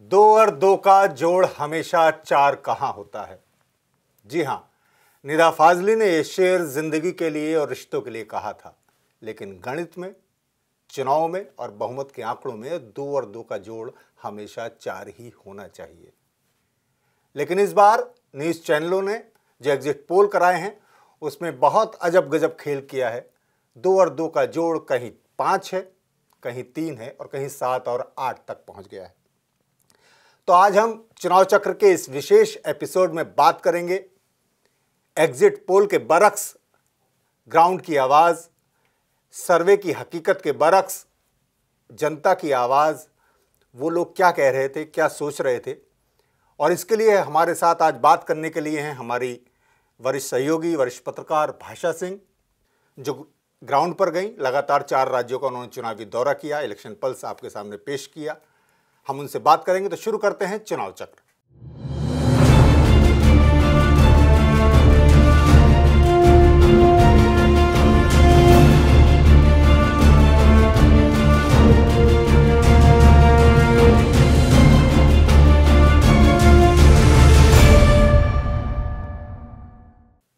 दो और दो का जोड़ हमेशा चार कहाँ होता है जी हाँ निदा फाजली ने यह शेर जिंदगी के लिए और रिश्तों के लिए कहा था लेकिन गणित में चुनाव में और बहुमत के आंकड़ों में दो और दो का जोड़ हमेशा चार ही होना चाहिए लेकिन इस बार न्यूज़ चैनलों ने जो एग्जिट पोल कराए हैं उसमें बहुत अजब गजब खेल किया है दो और दो का जोड़ कहीं पाँच है कहीं तीन है और कहीं सात और आठ तक पहुंच गया है तो आज हम चुनाव चक्र के इस विशेष एपिसोड में बात करेंगे एग्जिट पोल के बरक्स ग्राउंड की आवाज़ सर्वे की हकीकत के बरक्स जनता की आवाज़ वो लोग क्या कह रहे थे क्या सोच रहे थे और इसके लिए हमारे साथ आज बात करने के लिए हैं हमारी वरिष्ठ सहयोगी वरिष्ठ पत्रकार भाषा सिंह जो ग्राउंड पर गई लगातार चार राज्यों का उन्होंने चुनावी दौरा किया इलेक्शन पल्स आपके सामने पेश किया हम उनसे बात करेंगे तो शुरू करते हैं चुनाव चक्र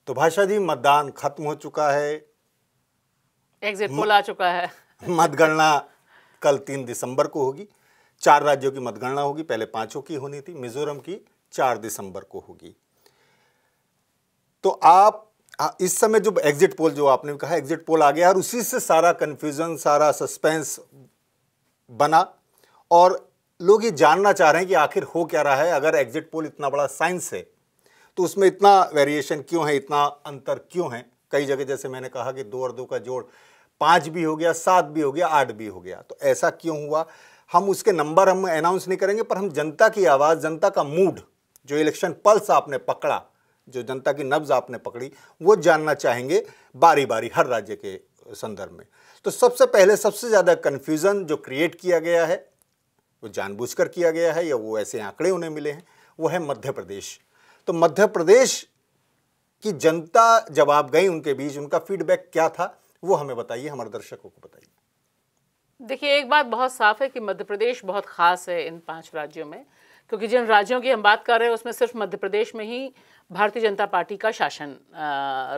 तो भाषा जी मतदान खत्म हो चुका है एग्जिट पोल आ चुका है मतगणना कल तीन दिसंबर को होगी चार राज्यों की मतगणना होगी पहले पांचों की होनी थी मिजोरम की चार दिसंबर को होगी तो आप इस समय जो एग्जिट पोल जो आपने कहा एग्जिट पोल आ गया और उसी से सारा कंफ्यूजन सारा सस्पेंस बना और लोग ये जानना चाह रहे हैं कि आखिर हो क्या रहा है अगर एग्जिट पोल इतना बड़ा साइंस है तो उसमें इतना वेरिएशन क्यों है इतना अंतर क्यों है कई जगह जैसे मैंने कहा कि दो और दो का जोड़ पांच भी हो गया सात भी हो गया आठ भी हो गया तो ऐसा क्यों हुआ हम उसके नंबर हम अनाउंस नहीं करेंगे पर हम जनता की आवाज़ जनता का मूड जो इलेक्शन पल्स आपने पकड़ा जो जनता की नब्ज आपने पकड़ी वो जानना चाहेंगे बारी बारी हर राज्य के संदर्भ में तो सबसे पहले सबसे ज़्यादा कन्फ्यूज़न जो क्रिएट किया गया है वो जानबूझकर किया गया है या वो ऐसे आंकड़े उन्हें मिले हैं वो है मध्य प्रदेश तो मध्य प्रदेश की जनता जब आप गई उनके बीच उनका फीडबैक क्या था वो हमें बताइए हमारे दर्शकों को बताइए देखिए एक बात बहुत साफ है कि मध्य प्रदेश बहुत खास है इन पांच राज्यों में क्योंकि जिन राज्यों की हम बात कर रहे हैं उसमें सिर्फ मध्य प्रदेश में ही भारतीय जनता पार्टी का शासन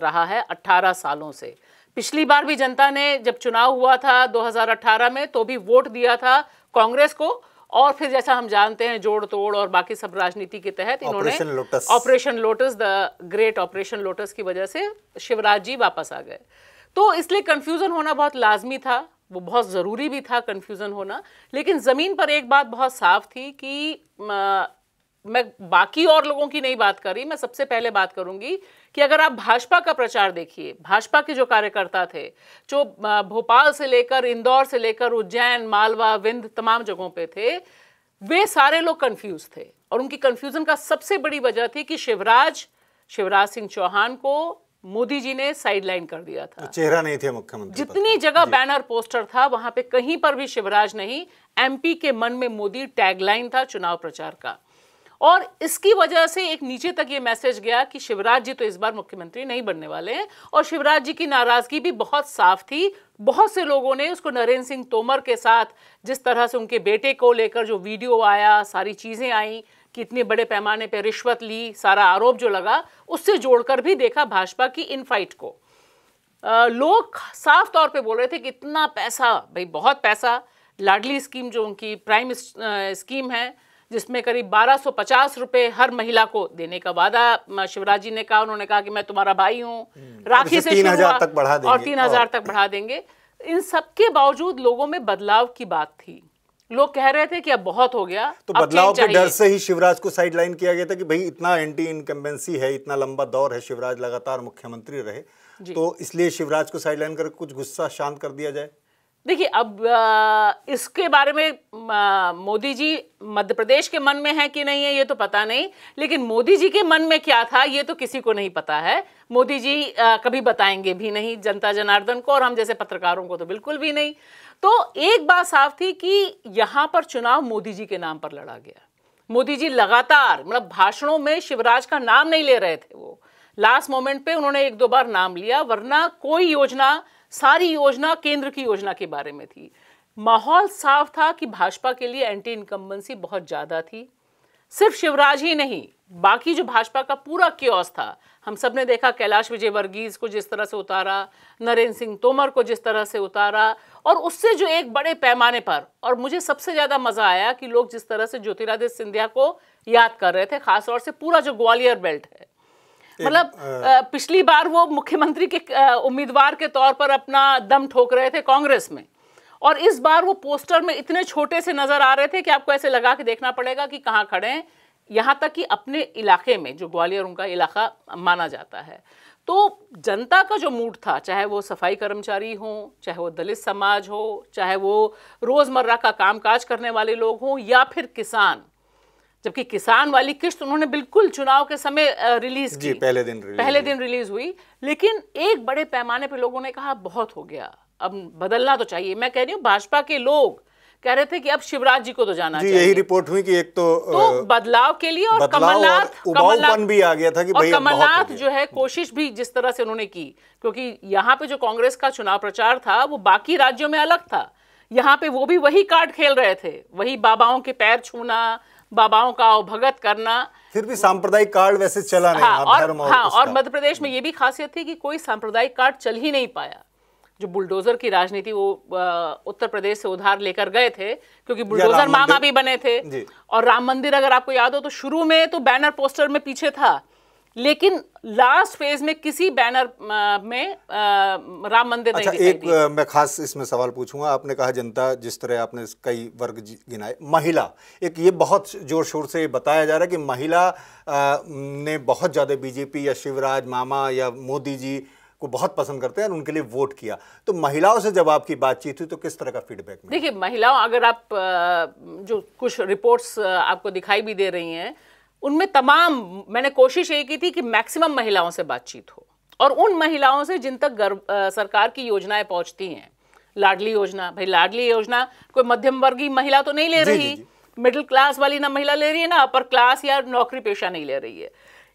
रहा है 18 सालों से पिछली बार भी जनता ने जब चुनाव हुआ था 2018 में तो भी वोट दिया था कांग्रेस को और फिर जैसा हम जानते हैं जोड़ तोड़ और बाकी सब राजनीति के तहत इन्होंने Operation Lotus the great Operation Lotus की वजह से शिवराज जी वापस आ गए तो इसलिए कंफ्यूजन होना बहुत लाजमी था वो बहुत ज़रूरी भी था कन्फ्यूज़न होना लेकिन ज़मीन पर एक बात बहुत साफ थी कि आ, मैं बाकी और लोगों की नहीं बात कर रही मैं सबसे पहले बात करूंगी कि अगर आप भाजपा का प्रचार देखिए भाजपा के जो कार्यकर्ता थे जो भोपाल से लेकर इंदौर से लेकर उज्जैन मालवा विंध तमाम जगहों पे थे वे सारे लोग कंफ्यूज थे और उनकी कंफ्यूजन का सबसे बड़ी वजह थी कि शिवराज शिवराज सिंह चौहान को मोदी जी ने साइडलाइन कर दिया था तो चेहरा नहीं थे मुख्यमंत्री जितनी जगह बैनर पोस्टर था वहां पे कहीं पर भी शिवराज नहीं एमपी के मन में मोदी टैगलाइन था चुनाव प्रचार का और इसकी वजह से एक नीचे तक ये मैसेज गया कि शिवराज जी तो इस बार मुख्यमंत्री नहीं बनने वाले हैं और शिवराज जी की नाराजगी भी बहुत साफ थी बहुत से लोगों ने उसको नरेंद्र सिंह तोमर के साथ जिस तरह से उनके बेटे को लेकर जो वीडियो आया सारी चीज़ें आई कि इतने बड़े पैमाने पर रिश्वत ली सारा आरोप जो लगा उससे जोड़कर भी देखा भाजपा की इन फाइट को लोग साफ तौर पे बोल रहे थे कि इतना पैसा भाई बहुत पैसा लाडली स्कीम जो उनकी प्राइम स्कीम है जिसमें करीब 1250 रुपए हर महिला को देने का वादा शिवराज जी ने कहा उन्होंने कहा कि मैं तुम्हारा भाई हूँ हम्म। राखी से तीन हजार तक बढ़ा और तीन हजार तक बढ़ा देंगे इन सब के बावजूद लोगों में बदलाव की बात थी लोग कह रहे थे कि अब बहुत हो गया तो बदलाव के डर से ही शिवराज को साइडलाइन किया गया था कि भाई इतना एंटी इनकम्बेंसी है इतना लंबा दौर है शिवराज लगातार मुख्यमंत्री रहे तो इसलिए शिवराज को साइडलाइन कर कुछ गुस्सा शांत कर दिया जाए देखिए अब इसके बारे में मोदी जी मध्य प्रदेश के मन में है कि नहीं है ये तो पता नहीं लेकिन मोदी जी के मन में क्या था ये तो किसी को नहीं पता है मोदी जी कभी बताएंगे भी नहीं जनता जनार्दन को और हम जैसे पत्रकारों को तो बिल्कुल भी नहीं तो एक बात साफ थी कि यहां पर चुनाव मोदी जी के नाम पर लड़ा गया मोदी जी लगातार मतलब भाषणों में शिवराज का नाम नहीं ले रहे थे वो लास्ट मोमेंट पे उन्होंने एक दो बार नाम लिया वरना कोई योजना सारी योजना केंद्र की योजना के बारे में थी माहौल साफ था कि भाजपा के लिए एंटी इनकम्बेंसी बहुत ज़्यादा थी सिर्फ शिवराज ही नहीं बाकी जो भाजपा का पूरा क्योस था हम सब ने देखा कैलाश विजय वर्गीज को जिस तरह से उतारा नरेंद्र सिंह तोमर को जिस तरह से उतारा और उससे जो एक बड़े पैमाने पर और मुझे सबसे ज़्यादा मज़ा आया कि लोग जिस तरह से ज्योतिरादित्य सिंधिया को याद कर रहे थे खासतौर से पूरा जो ग्वालियर बेल्ट है मतलब पिछली बार वो मुख्यमंत्री के उम्मीदवार के तौर पर अपना दम ठोक रहे थे कांग्रेस में और इस बार वो पोस्टर में इतने छोटे से नज़र आ रहे थे कि आपको ऐसे लगा के देखना पड़ेगा कि कहाँ खड़े हैं यहाँ तक कि अपने इलाके में जो ग्वालियर उनका इलाका माना जाता है तो जनता का जो मूड था चाहे वो सफाई कर्मचारी हो चाहे वो दलित समाज हो चाहे वो रोज़मर्रा का कामकाज करने वाले लोग हों या फिर किसान जबकि किसान वाली किश्त उन्होंने बिल्कुल चुनाव के समय रिलीज की पहले दिन रिलीज पहले दिन रिलीज हुई लेकिन एक बड़े पैमाने पर लोगों ने कहा बहुत हो गया अब बदलना तो चाहिए मैं कह रही हूँ भाजपा के लोग कह रहे थे कि अब शिवराज जी को तो जाना जी चाहिए। यही रिपोर्ट हुई कि एक तो, तो बदलाव के लिए और कमलनाथ कमलनाथ भी आ गया था कि भाई कमलनाथ जो है कोशिश भी जिस तरह से उन्होंने की क्योंकि यहाँ पे जो कांग्रेस का चुनाव प्रचार था वो बाकी राज्यों में अलग था यहाँ पे वो भी वही कार्ड खेल रहे थे वही बाबाओं के पैर छूना बाबाओं का अवभगत करना फिर भी सांप्रदायिक कार्ड वैसे चला नहीं हाँ, और, हाँ, और मध्य प्रदेश में ये भी खासियत थी कि कोई सांप्रदायिक कार्ड चल ही नहीं पाया जो बुलडोजर की राजनीति वो उत्तर प्रदेश से उधार लेकर गए थे क्योंकि बुलडोजर मामा भी बने थे और राम मंदिर अगर आपको याद हो तो शुरू में तो बैनर पोस्टर में पीछे था लेकिन लास्ट फेज में किसी बैनर में राम मंदिर अच्छा, नहीं एक मैं खास इसमें सवाल पूछूंगा आपने कहा जनता जिस तरह आपने कई वर्ग गिनाए महिला एक ये बहुत जोर शोर से बताया जा रहा है कि महिला ने बहुत ज़्यादा बीजेपी या शिवराज मामा या मोदी जी को बहुत पसंद करते हैं और उनके लिए वोट किया तो महिलाओं से जब आपकी बातचीत हुई तो किस तरह का फीडबैक देखिए महिलाओं अगर आप जो कुछ रिपोर्ट्स आपको दिखाई भी दे रही हैं उनमें तमाम मैंने कोशिश यही की थी कि मैक्सिमम महिलाओं से बातचीत हो और उन महिलाओं से जिन तक गर्व सरकार की योजनाएं पहुंचती हैं लाडली योजना भाई लाडली योजना कोई मध्यम वर्गीय महिला तो नहीं ले रही मिडिल क्लास वाली ना महिला ले रही है ना अपर क्लास या नौकरी पेशा नहीं ले रही है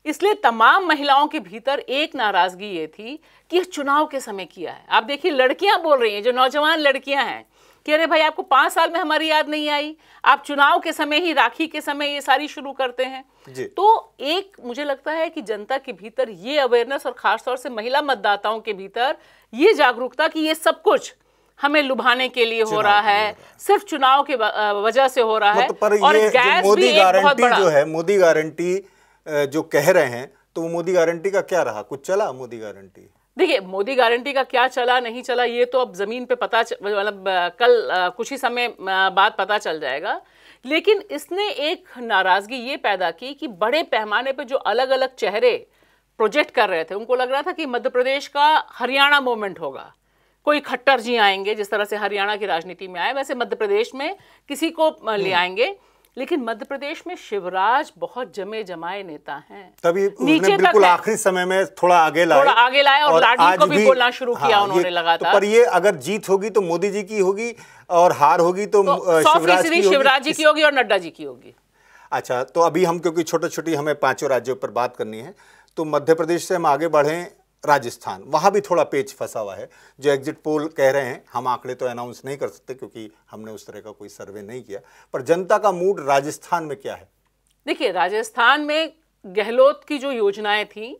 इसलिए तमाम महिलाओं के भीतर एक नाराज़गी ये थी कि यह चुनाव के समय किया है आप देखिए लड़कियां बोल रही हैं जो नौजवान लड़कियां हैं कि अरे भाई आपको पांच साल में हमारी याद नहीं आई आप चुनाव के समय ही राखी के समय ये सारी शुरू करते हैं तो एक मुझे लगता है कि जनता के भीतर ये अवेयरनेस और खासतौर से महिला मतदाताओं के भीतर ये जागरूकता कि ये सब कुछ हमें लुभाने के लिए हो रहा है सिर्फ चुनाव के वजह से हो रहा मतलब है और गैस मोदी गारंटी जो है मोदी गारंटी जो कह रहे हैं तो वो मोदी गारंटी का क्या रहा कुछ चला मोदी गारंटी देखिए मोदी गारंटी का क्या चला नहीं चला ये तो अब ज़मीन पे पता मतलब कल कुछ ही समय बाद पता चल जाएगा लेकिन इसने एक नाराज़गी ये पैदा की कि बड़े पैमाने पे जो अलग अलग चेहरे प्रोजेक्ट कर रहे थे उनको लग रहा था कि मध्य प्रदेश का हरियाणा मूवमेंट होगा कोई खट्टर जी आएंगे जिस तरह से हरियाणा की राजनीति में आए वैसे मध्य प्रदेश में किसी को ले हम्म। आएंगे लेकिन मध्य प्रदेश में शिवराज बहुत जमे जमाए नेता हैं तभी नीचे बिल्कुल आखिरी समय में थोड़ा आगे लाए थोड़ा आगे लाए और, और लाडली को भी, भी बोलना शुरू हाँ, किया उन्होंने तो लगातार तो पर ये अगर जीत होगी तो मोदी जी की होगी और हार होगी तो, तो शिवराज की शिवराज जी की होगी और नड्डा जी की होगी अच्छा तो अभी हम क्योंकि छोटे छोटी हमें पांचों राज्यों पर बात करनी है तो मध्य प्रदेश से हम आगे बढ़ें राजस्थान वहाँ भी थोड़ा पेच फंसा हुआ है जो एग्जिट पोल कह रहे हैं हम आंकड़े तो अनाउंस नहीं कर सकते क्योंकि हमने उस तरह का कोई सर्वे नहीं किया पर जनता का मूड राजस्थान में क्या है देखिए राजस्थान में गहलोत की जो योजनाएं थी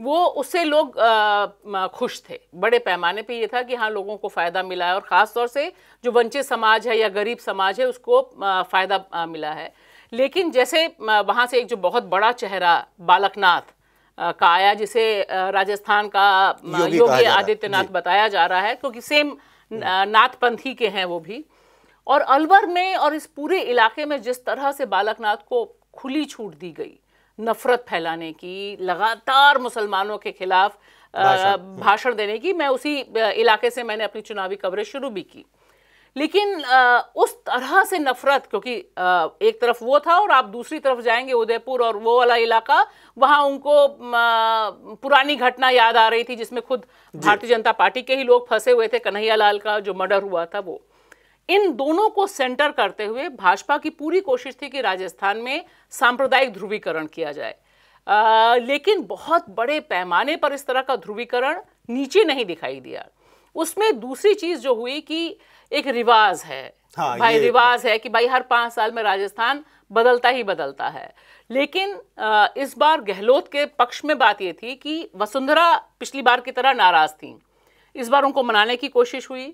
वो उससे लोग आ, खुश थे बड़े पैमाने पे ये था कि हाँ लोगों को फ़ायदा मिला है और ख़ास तौर से जो वंचित समाज है या गरीब समाज है उसको फ़ायदा मिला है लेकिन जैसे वहाँ से एक जो बहुत बड़ा चेहरा बालकनाथ का आया जिसे राजस्थान का योगी, योगी आदित्यनाथ बताया जा रहा है क्योंकि सेम नाथपंथी के हैं वो भी और अलवर में और इस पूरे इलाके में जिस तरह से बालकनाथ को खुली छूट दी गई नफरत फैलाने की लगातार मुसलमानों के खिलाफ भाषण देने की मैं उसी इलाके से मैंने अपनी चुनावी कवरेज शुरू भी की लेकिन आ, उस तरह से नफरत क्योंकि आ, एक तरफ वो था और आप दूसरी तरफ जाएंगे उदयपुर और वो वाला इलाका वहाँ उनको आ, पुरानी घटना याद आ रही थी जिसमें खुद भारतीय जनता पार्टी के ही लोग फंसे हुए थे कन्हैया लाल का जो मर्डर हुआ था वो इन दोनों को सेंटर करते हुए भाजपा की पूरी कोशिश थी कि राजस्थान में सांप्रदायिक ध्रुवीकरण किया जाए आ, लेकिन बहुत बड़े पैमाने पर इस तरह का ध्रुवीकरण नीचे नहीं दिखाई दिया उसमें दूसरी चीज़ जो हुई कि एक रिवाज है हाँ, भाई रिवाज है कि भाई हर पांच साल में राजस्थान बदलता ही बदलता है लेकिन इस बार गहलोत के पक्ष में बात ये थी कि वसुंधरा पिछली बार की तरह नाराज थी इस बार उनको मनाने की कोशिश हुई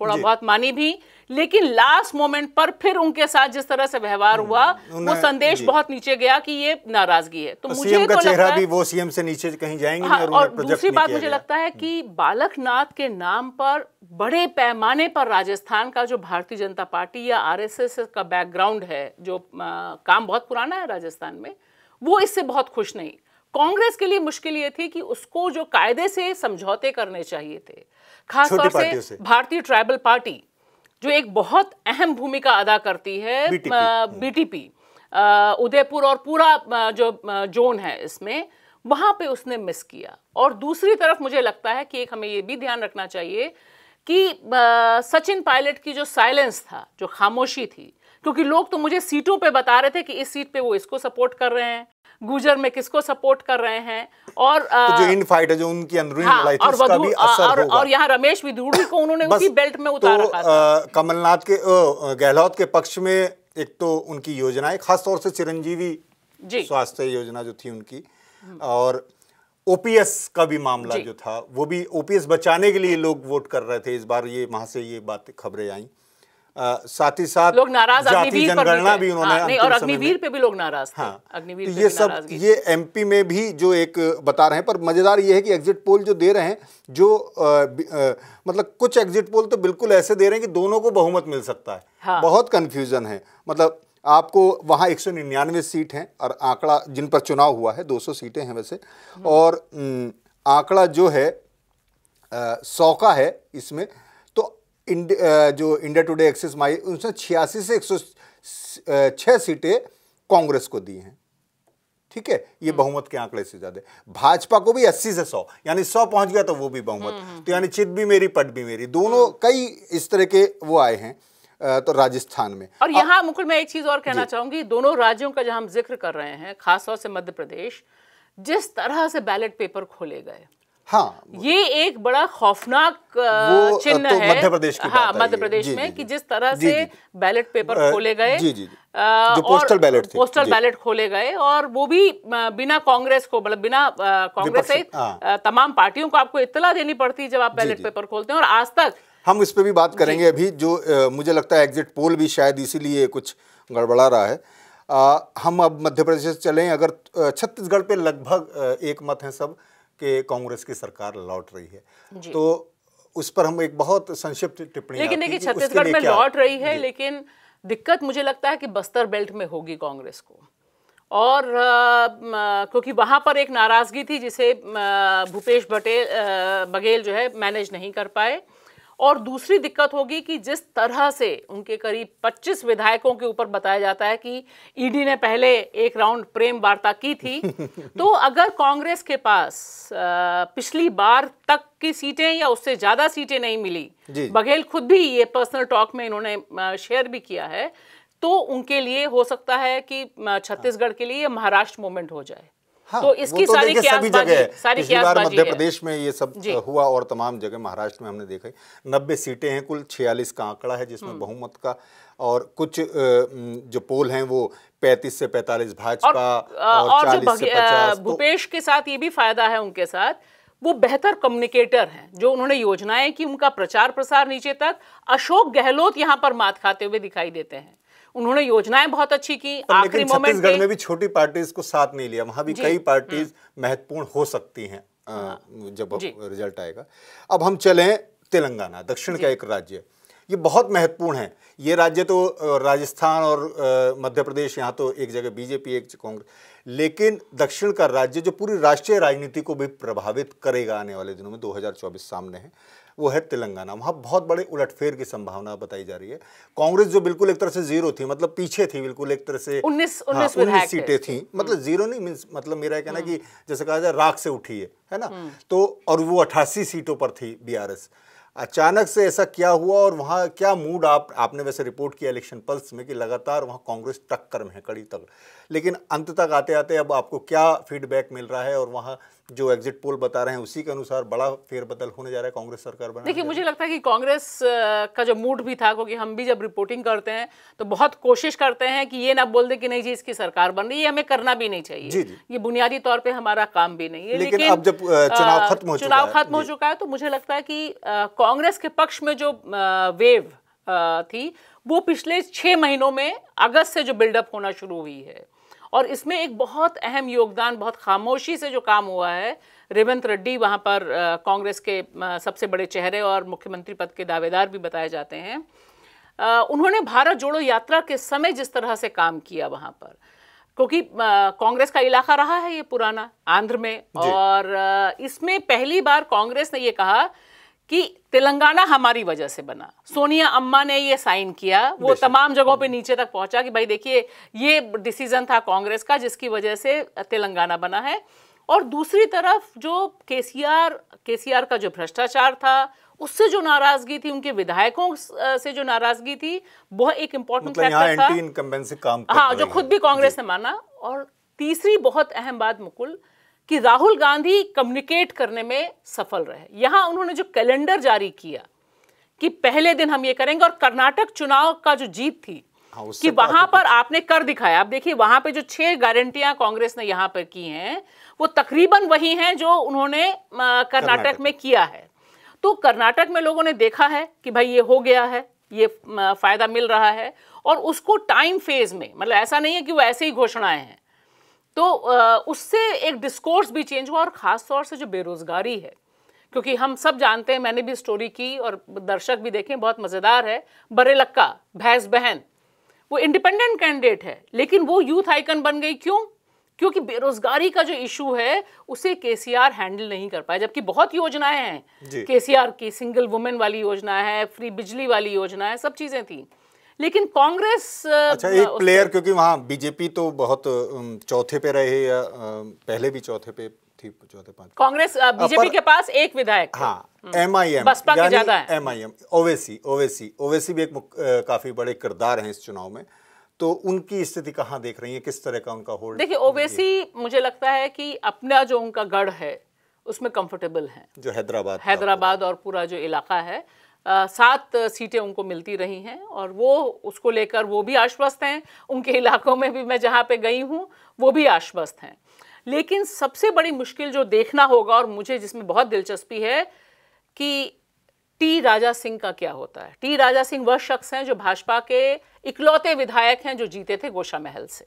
थोड़ा बहुत मानी भी लेकिन लास्ट मोमेंट पर फिर उनके साथ जिस तरह से व्यवहार हुआ हम्म, वो संदेश बहुत नीचे गया कि ये नाराजगी है तो, तो मुझे तो चेहरा भी वो सीएम से नीचे कहीं जाएंगे हाँ, और दूसरी बात मुझे लगता है कि हम्म। बालकनाथ के नाम पर बड़े पैमाने पर राजस्थान का जो भारतीय जनता पार्टी या आर का बैकग्राउंड है जो काम बहुत पुराना है राजस्थान में वो इससे बहुत खुश नहीं कांग्रेस के लिए मुश्किल ये थी कि उसको जो कायदे से समझौते करने चाहिए थे खासतौर से भारतीय ट्राइबल पार्टी जो एक बहुत अहम भूमिका अदा करती है बीटीपी उदयपुर और पूरा जो जोन है इसमें वहाँ पे उसने मिस किया और दूसरी तरफ मुझे लगता है कि एक हमें ये भी ध्यान रखना चाहिए कि सचिन पायलट की जो साइलेंस था जो खामोशी थी क्योंकि लोग तो मुझे सीटों पे बता रहे थे कि इस सीट पे वो इसको सपोर्ट कर रहे हैं गुजर में किसको सपोर्ट कर रहे हैं और आ, तो जो इन फाइट है जो उनकी अंदरूनी हाँ, लड़ाई थी उसका भी असर और, होगा और यहाँ रमेश विदुड़ी को उन्होंने उसी बेल्ट में उतार तो, रखा कमलनाथ के गहलोत के पक्ष में एक तो उनकी योजनाएं खासतौर से चिरंजीवी स्वास्थ्य योजना जो थी उनकी हम्म। और ओपीएस का भी मामला जो था वो भी ओपीएस बचाने के लिए लोग वोट कर रहे थे इस बार ये वहां से ये बात खबरें आई साथ ही साथ लोग नाराज जाति जनगणना भी उन्होंने हाँ, और अग्निवीर पे भी लोग नाराज थे हाँ, अग्निवीर तो ये सब ये एमपी में भी जो एक बता रहे हैं पर मजेदार ये है कि एग्जिट पोल जो दे रहे हैं जो आ, आ, मतलब कुछ एग्जिट पोल तो बिल्कुल ऐसे दे रहे हैं कि दोनों को बहुमत मिल सकता है हाँ। बहुत कंफ्यूजन है मतलब आपको वहाँ एक सीट हैं और आंकड़ा जिन पर चुनाव हुआ है 200 सीटें हैं वैसे हम्म। और आंकड़ा जो है सौ का है इसमें इंड, जो इंडिया टुडे एक्सिस माई उसने छियासी से एक सौ छः सीटें कांग्रेस को दी हैं ठीक है ये हम्म। बहुमत के आंकड़े से ज्यादा भाजपा को भी अस्सी से सौ यानी सौ पहुंच गया तो वो भी बहुमत हम्म, हम्म। तो यानी चित भी मेरी पट भी मेरी दोनों कई इस तरह के वो आए हैं तो राजस्थान में और यहाँ मुकुल मैं एक चीज और कहना चाहूंगी दोनों राज्यों का जहां हम जिक्र कर रहे हैं खासतौर से मध्य प्रदेश जिस तरह से बैलेट पेपर खोले गए हाँ ये एक बड़ा खौफनाक चिन्ह तो है मध्य प्रदेश की हाँ मध्य प्रदेश में कि जिस तरह से बैलेट पेपर खोले गए जी जी जो पोस्टल बैलेट थे पोस्टल बैलेट खोले गए और वो भी बिना कांग्रेस को मतलब बिना कांग्रेस सहित हाँ। तमाम पार्टियों को आपको इतला देनी पड़ती है जब आप बैलेट पेपर खोलते हैं और आज तक हम इस पर भी बात करेंगे अभी जो मुझे लगता है एग्जिट पोल भी शायद इसीलिए कुछ गड़बड़ा रहा है आ, हम अब मध्य प्रदेश से चलें अगर छत्तीसगढ़ पे लगभग एक मत हैं सब के कांग्रेस की सरकार लौट रही है तो उस पर हम एक बहुत संक्षिप्त टिप्पणी लेकिन देखिए छत्तीसगढ़ में लौट रही है लेकिन दिक्कत मुझे लगता है कि बस्तर बेल्ट में होगी कांग्रेस को और क्योंकि वहाँ पर एक नाराज़गी थी जिसे भूपेश बटेल बघेल जो है मैनेज नहीं कर पाए और दूसरी दिक्कत होगी कि जिस तरह से उनके करीब 25 विधायकों के ऊपर बताया जाता है कि ईडी ने पहले एक राउंड प्रेम वार्ता की थी तो अगर कांग्रेस के पास पिछली बार तक की सीटें या उससे ज़्यादा सीटें नहीं मिली बघेल खुद भी ये पर्सनल टॉक में इन्होंने शेयर भी किया है तो उनके लिए हो सकता है कि छत्तीसगढ़ के लिए महाराष्ट्र मूवमेंट हो जाए हाँ, तो इसकी तो सारी सभी जगह पिछली बार मध्य प्रदेश में ये सब हुआ और तमाम जगह महाराष्ट्र में हमने देखा नब्बे सीटें हैं कुल छियालीस का आंकड़ा है जिसमें हम्म। बहुमत का और कुछ जो पोल हैं वो 35 से 45 भाजपा और, और, और जो तो भूपेश के साथ ये भी फायदा है उनके साथ वो बेहतर कम्युनिकेटर हैं जो उन्होंने योजनाएं कि उनका प्रचार प्रसार नीचे तक अशोक गहलोत यहाँ पर मात खाते हुए दिखाई देते हैं उन्होंने योजनाएं बहुत अच्छी की आखिरी मोमेंट में भी छोटी पार्टीज को साथ नहीं लिया वहां भी कई पार्टीज हम्म। महत्वपूर्ण हो सकती हैं हाँ। जब रिजल्ट आएगा अब हम चलें तेलंगाना दक्षिण का एक राज्य ये बहुत महत्वपूर्ण है ये राज्य तो राजस्थान और मध्य प्रदेश यहाँ तो एक जगह बीजेपी एक कांग्रेस लेकिन दक्षिण का राज्य जो पूरी राष्ट्रीय राजनीति को भी प्रभावित करेगा आने वाले दिनों में 2024 सामने है वो है तेलंगाना वहाँ बहुत बड़े उलटफेर की संभावना बताई जा रही है कांग्रेस जो बिल्कुल एक तरह से जीरो थी मतलब पीछे थी बिल्कुल एक तरह से उन्नीस हाँ, सीटें थी मतलब हम्म। जीरो नहीं मीन्स मतलब मेरा कहना हम्म। कि जैसे कहा जाए राख से उठी है है ना हम्म। तो और वो अट्ठासी सीटों पर थी बीआरएस अचानक से ऐसा क्या हुआ और वहाँ क्या मूड आप आपने वैसे रिपोर्ट किया इलेक्शन पल्स में कि लगातार वहाँ कांग्रेस टक्कर में है कड़ी तक लेकिन अंत तक आते आते अब आपको क्या फीडबैक मिल रहा है और वहाँ जो एग्जिट पोल बता रहे हैं उसी के अनुसार बड़ा फेरबदल होने जा रहा है कांग्रेस सरकार बना देखिए मुझे लगता है कि कांग्रेस का जो मूड भी था क्योंकि हम भी जब रिपोर्टिंग करते हैं तो बहुत कोशिश करते हैं कि ये ना बोल दे कि नहीं जी इसकी सरकार बन रही है हमें करना भी नहीं चाहिए जी जी। ये बुनियादी तौर पर हमारा काम भी नहीं है लेकिन, लेकिन अब जब चुनाव खत्म हो चुनाव खत्म हो चुका है तो मुझे लगता है कि कांग्रेस के पक्ष में जो वेव थी वो पिछले छह महीनों में अगस्त से जो बिल्डअप होना शुरू हुई है और इसमें एक बहुत अहम योगदान बहुत खामोशी से जो काम हुआ है रेवंत रेड्डी वहाँ पर कांग्रेस के सबसे बड़े चेहरे और मुख्यमंत्री पद के दावेदार भी बताए जाते हैं उन्होंने भारत जोड़ो यात्रा के समय जिस तरह से काम किया वहाँ पर क्योंकि कांग्रेस का इलाका रहा है ये पुराना आंध्र में और इसमें पहली बार कांग्रेस ने ये कहा कि तेलंगाना हमारी वजह से बना सोनिया अम्मा ने ये साइन किया वो तमाम जगहों पे नीचे तक पहुंचा कि भाई देखिए ये डिसीजन था कांग्रेस का जिसकी वजह से तेलंगाना बना है और दूसरी तरफ जो केसीआर केसीआर का जो भ्रष्टाचार था उससे जो नाराजगी थी उनके विधायकों से जो नाराजगी थी बहुत एक इम्पोर्टेंट मतलब फैक्टर था हाँ जो खुद भी कांग्रेस ने माना और तीसरी बहुत अहम बात मुकुल कि राहुल गांधी कम्युनिकेट करने में सफल रहे यहां उन्होंने जो कैलेंडर जारी किया कि पहले दिन हम ये करेंगे और कर्नाटक चुनाव का जो जीत थी हाँ, कि वहां तो पर आपने कर दिखाया आप देखिए वहां पे जो छह गारंटियां कांग्रेस ने यहां पर की हैं वो तकरीबन वही हैं जो उन्होंने कर्नाटक में किया है तो कर्नाटक में लोगों ने देखा है कि भाई ये हो गया है ये फायदा मिल रहा है और उसको टाइम फेज में मतलब ऐसा नहीं है कि वो ऐसे ही घोषणाएं हैं तो उससे एक डिस्कोर्स भी चेंज हुआ और ख़ास तौर से जो बेरोज़गारी है क्योंकि हम सब जानते हैं मैंने भी स्टोरी की और दर्शक भी देखें बहुत मज़ेदार है बरेलक्का भैंस बहन वो इंडिपेंडेंट कैंडिडेट है लेकिन वो यूथ आइकन बन गई क्यों क्योंकि बेरोजगारी का जो इशू है उसे केसीआर हैंडल नहीं कर पाए जबकि बहुत योजनाएं हैं केसीआर की सिंगल वुमेन वाली योजना है फ्री बिजली वाली योजना है सब चीज़ें थी लेकिन कांग्रेस अच्छा एक प्लेयर क्योंकि वहाँ बीजेपी तो बहुत चौथे पे रहे या पहले भी चौथे पे थी चौथे पांच कांग्रेस बीजेपी के पास एक विधायक हाँ M I M M I M Owaisi Owaisi Owaisi भी एक काफी बड़े किरदार हैं इस चुनाव में तो उनकी स्थिति कहाँ देख रही है किस तरह का उनका होल्ड देखिए ओवेसी मुझे लगता है कि अपना जो उनका गढ़ है उसमें कंफर्टेबल है जो हैदराबाद हैदराबाद और पूरा जो इलाका है सात सीटें उनको मिलती रही हैं और वो उसको लेकर वो भी आश्वस्त हैं उनके इलाकों में भी मैं जहाँ पे गई हूँ वो भी आश्वस्त हैं लेकिन सबसे बड़ी मुश्किल जो देखना होगा और मुझे जिसमें बहुत दिलचस्पी है कि टी राजा सिंह का क्या होता है टी राजा सिंह वह शख्स हैं जो भाजपा के इकलौते विधायक हैं जो जीते थे गोशा महल से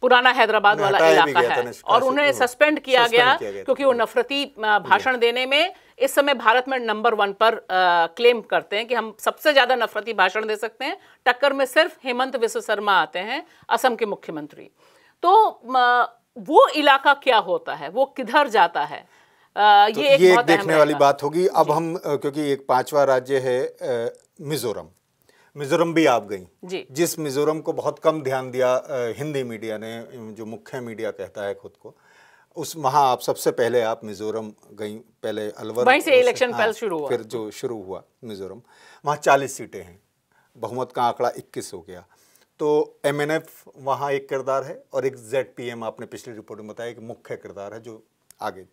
पुराना हैदराबाद वाला इलाका है और उन्हें सस्पेंड किया गया क्योंकि वो नफरती भाषण देने में इस समय भारत में नंबर वन पर आ, क्लेम करते हैं कि हम सबसे ज़्यादा नफरती भाषण दे सकते हैं टक्कर में सिर्फ हेमंत विश्व शर्मा आते हैं असम के मुख्यमंत्री तो आ, वो इलाका क्या होता है वो किधर जाता है ये तो एक ये एक देखने वाली बात होगी अब हम क्योंकि एक पांचवा राज्य है मिजोरम मिजोरम भी आप गई जिस मिजोरम को बहुत कम ध्यान दिया हिंदी मीडिया ने जो मुख्य मीडिया कहता है खुद को उस वहाँ आप सबसे पहले आप मिजोरम गई पहले अलवर वहीं से इलेक्शन पहले हाँ, शुरू हुआ फिर जो शुरू हुआ मिजोरम वहाँ चालीस सीटें हैं बहुमत का आंकड़ा इक्कीस हो गया तो एम एन एफ वहाँ एक किरदार है और एक जेड पी एम आपने पिछली रिपोर्ट में बताया कि मुख्य किरदार है जो आगे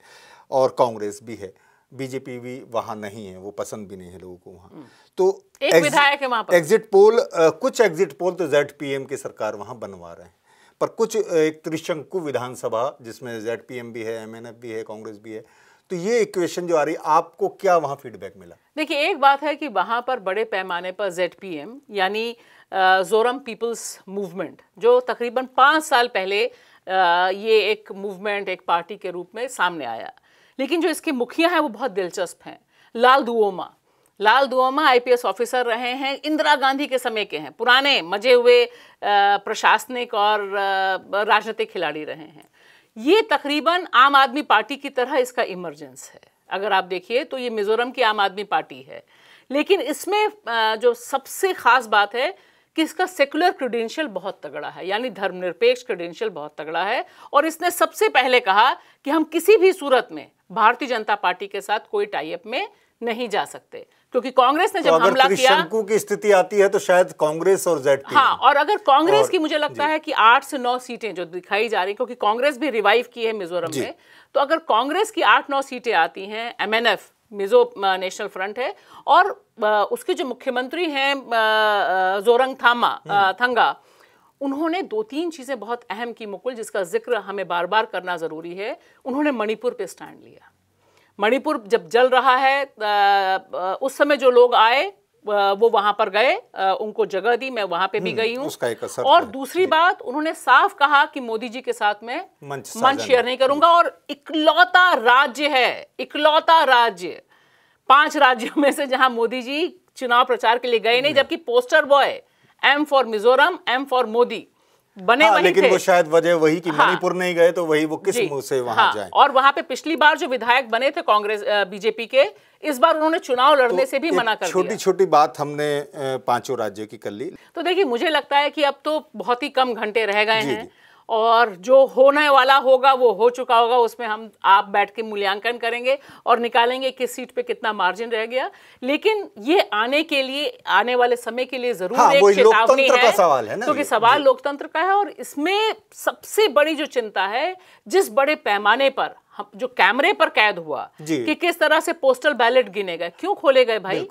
और कांग्रेस भी है बीजेपी भी वहाँ नहीं है वो पसंद भी नहीं है लोगों को वहाँ हम्म। तो एक विधायक है पर एग्जिट पोल आ, कुछ एग्जिट पोल तो जेड की सरकार वहाँ बनवा रहे हैं पर कुछ एक त्रिशंकु विधानसभा जिसमें जेड भी है एम भी है कांग्रेस भी है तो ये इक्वेशन जो आ रही आपको क्या वहाँ फीडबैक मिला देखिए एक बात है कि वहाँ पर बड़े पैमाने पर जेड यानी जोरम पीपल्स मूवमेंट जो तकरीबन पाँच साल पहले ये एक मूवमेंट एक पार्टी के रूप में सामने आया लेकिन जो इसके मुखिया हैं वो बहुत दिलचस्प हैं लाल दुओमा लाल दुओमा आईपीएस ऑफिसर रहे हैं इंदिरा गांधी के समय के हैं पुराने मजे हुए प्रशासनिक और राजनीतिक खिलाड़ी रहे हैं ये तकरीबन आम आदमी पार्टी की तरह इसका इमरजेंस है अगर आप देखिए तो ये मिज़ोरम की आम आदमी पार्टी है लेकिन इसमें जो सबसे ख़ास बात है कि इसका सेकुलर क्रिडेंशियल बहुत तगड़ा है यानी धर्मनिरपेक्ष क्रेडेंशियल बहुत तगड़ा है और इसने सबसे पहले कहा कि हम किसी भी सूरत में भारतीय जनता पार्टी के साथ कोई टाइप में नहीं जा सकते क्योंकि कांग्रेस ने तो जब तो हमला किया की स्थिति आती है तो शायद कांग्रेस और जेड हाँ और अगर कांग्रेस की मुझे लगता है कि आठ से नौ सीटें जो दिखाई जा रही क्योंकि कांग्रेस भी रिवाइव की है मिजोरम में तो अगर कांग्रेस की आठ नौ सीटें आती हैं एमएनएफ मिजो नेशनल फ्रंट है और उसके जो मुख्यमंत्री हैं जोरंग थामा हम्म। थंगा उन्होंने दो तीन चीज़ें बहुत अहम की मुकुल जिसका जिक्र हमें बार बार करना ज़रूरी है उन्होंने मणिपुर पे स्टैंड लिया मणिपुर जब जल रहा है उस समय जो लोग आए वो वहाँ पर गए उनको जगह दी मैं वहाँ पे भी हम्म, गई हूँ और दूसरी बात उन्होंने साफ कहा कि मोदी जी के साथ मैं मंच, मंच शेयर नहीं करूंगा और इकलौता राज्य है इकलौता राज्य पांच राज्यों में से जहां मोदी जी चुनाव प्रचार के लिए गए नहीं, नहीं। जबकि poster boy M for Mizoram M for Modi बने हाँ, वही लेकिन थे। वो शायद वजह वही कि हाँ, मणिपुर नहीं गए तो वही वो किस मुंह से वहां हाँ, जाए और वहां पे पिछली बार जो विधायक बने थे कांग्रेस बीजेपी के इस बार उन्होंने चुनाव लड़ने तो से भी मना कर छोटी छोटी बात हमने पांचों राज्यों की कर ली तो देखिए मुझे लगता है कि अब तो बहुत ही कम घंटे रह गए हैं और जो होने वाला होगा वो हो चुका होगा उसमें हम आप बैठ के मूल्यांकन करेंगे और निकालेंगे किस सीट पे कितना मार्जिन रह गया लेकिन ये आने के लिए आने वाले समय के लिए जरूर हाँ, एक चेतावनी है क्योंकि सवाल लोकतंत्र का है और इसमें सबसे बड़ी जो चिंता है जिस बड़े पैमाने पर हम जो कैमरे पर कैद हुआ कि किस तरह से पोस्टल बैलेट गिने गए क्यों खोले गए भाई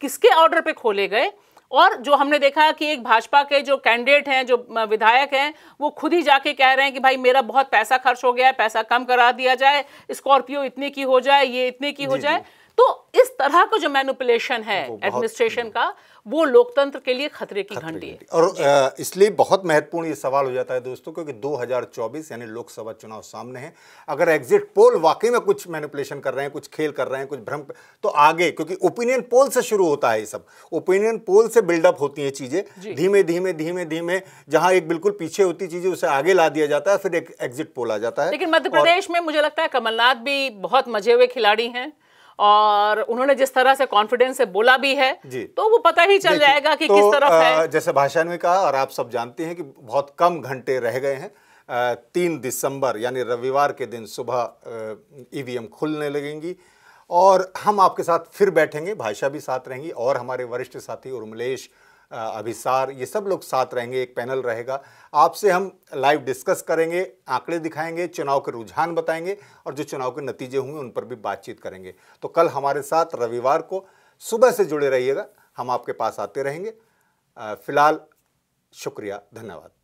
किसके ऑर्डर पे खोले गए और जो हमने देखा कि एक भाजपा के जो कैंडिडेट हैं जो विधायक हैं वो खुद ही जाके कह रहे हैं कि भाई मेरा बहुत पैसा खर्च हो गया है पैसा कम करा दिया जाए स्कॉर्पियो इतने की हो जाए ये इतने की हो जाए तो इस तरह का जो मैनुपुलेशन है एडमिनिस्ट्रेशन हम्म। का वो लोकतंत्र के लिए खतरे की घंटी है और इसलिए बहुत महत्वपूर्ण ये सवाल हो जाता है दोस्तों क्योंकि 2024 यानी लोकसभा चुनाव सामने हैं अगर एग्जिट पोल वाकई में कुछ मैनिपुलेशन कर रहे हैं कुछ खेल कर रहे हैं कुछ भ्रम तो आगे क्योंकि ओपिनियन पोल से शुरू होता है ये सब ओपिनियन पोल से बिल्डअप होती हैं चीज़ें धीमे धीमे धीमे धीमे जहाँ एक बिल्कुल पीछे होती चीज़ें उसे आगे ला दिया जाता है फिर एक एग्जिट पोल आ जाता है लेकिन मध्य प्रदेश में मुझे लगता है कमलनाथ भी बहुत मजे हुए खिलाड़ी हैं और उन्होंने जिस तरह से कॉन्फिडेंस से बोला भी है तो वो पता ही चल जाएगा कि तो, किस तरफ है जैसे भाषा ने कहा और आप सब जानते हैं कि बहुत कम घंटे रह गए हैं तीन दिसंबर यानी रविवार के दिन सुबह ईवीएम e खुलने लगेंगी और हम आपके साथ फिर बैठेंगे भाषा भी साथ रहेंगी और हमारे वरिष्ठ साथी उर्मलेश अभिसार ये सब लोग साथ रहेंगे एक पैनल रहेगा आपसे हम लाइव डिस्कस करेंगे आंकड़े दिखाएंगे चुनाव के रुझान बताएंगे और जो चुनाव के नतीजे होंगे उन पर भी बातचीत करेंगे तो कल हमारे साथ रविवार को सुबह से जुड़े रहिएगा हम आपके पास आते रहेंगे फ़िलहाल शुक्रिया धन्यवाद